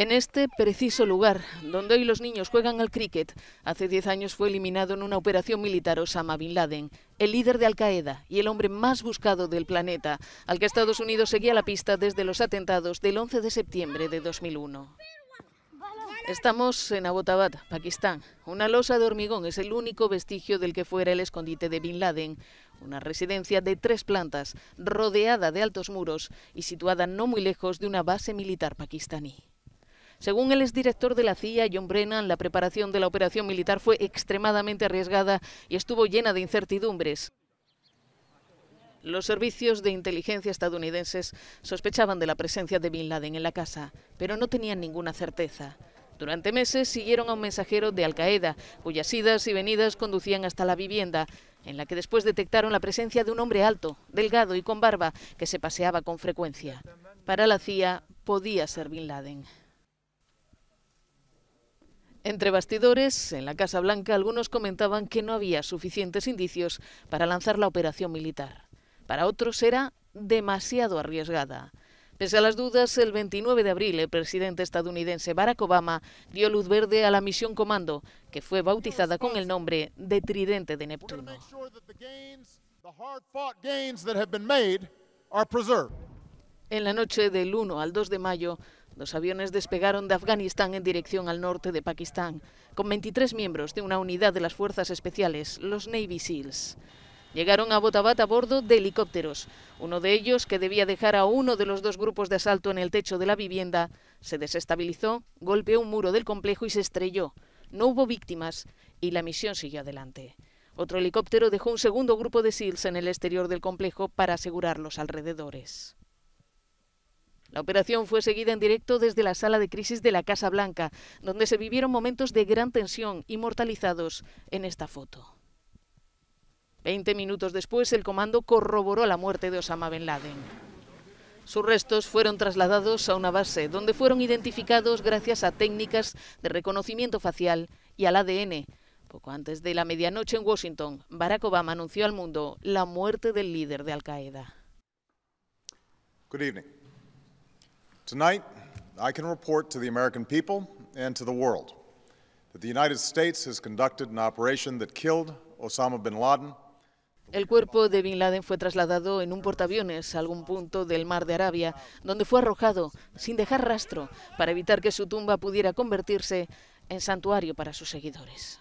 en este preciso lugar, donde hoy los niños juegan al cricket. Hace 10 años fue eliminado en una operación militar Osama Bin Laden, el líder de Al-Qaeda y el hombre más buscado del planeta, al que Estados Unidos seguía la pista desde los atentados del 11 de septiembre de 2001. Estamos en Abbottabad, Pakistán. Una losa de hormigón es el único vestigio del que fuera el escondite de Bin Laden, una residencia de tres plantas, rodeada de altos muros y situada no muy lejos de una base militar pakistaní. Según el exdirector de la CIA, John Brennan, la preparación de la operación militar fue extremadamente arriesgada y estuvo llena de incertidumbres. Los servicios de inteligencia estadounidenses sospechaban de la presencia de Bin Laden en la casa, pero no tenían ninguna certeza. Durante meses siguieron a un mensajero de Al-Qaeda, cuyas idas y venidas conducían hasta la vivienda, en la que después detectaron la presencia de un hombre alto, delgado y con barba, que se paseaba con frecuencia. Para la CIA, podía ser Bin Laden. Entre bastidores, en la Casa Blanca, algunos comentaban que no había suficientes indicios para lanzar la operación militar. Para otros era demasiado arriesgada. Pese a las dudas, el 29 de abril el presidente estadounidense Barack Obama dio luz verde a la misión comando, que fue bautizada con el nombre de Tridente de Neptuno. En la noche del 1 al 2 de mayo, los aviones despegaron de Afganistán en dirección al norte de Pakistán, con 23 miembros de una unidad de las Fuerzas Especiales, los Navy SEALs. Llegaron a Botabat a bordo de helicópteros. Uno de ellos, que debía dejar a uno de los dos grupos de asalto en el techo de la vivienda, se desestabilizó, golpeó un muro del complejo y se estrelló. No hubo víctimas y la misión siguió adelante. Otro helicóptero dejó un segundo grupo de SEALs en el exterior del complejo para asegurar los alrededores. La operación fue seguida en directo desde la sala de crisis de la Casa Blanca, donde se vivieron momentos de gran tensión inmortalizados en esta foto. Veinte minutos después, el comando corroboró la muerte de Osama Bin Laden. Sus restos fueron trasladados a una base, donde fueron identificados gracias a técnicas de reconocimiento facial y al ADN. Poco antes de la medianoche en Washington, Barack Obama anunció al mundo la muerte del líder de Al Qaeda. Good evening. Tonight, I can report to the American people and to the world that the United States has conducted an operation that killed Osama bin Laden El cuerpo de Bin Laden fue trasladado en un portaaviones a algún punto del mar de Arabia, donde fue arrojado sin dejar rastro para evitar que su tumba pudiera convertirse en santuario para sus seguidores.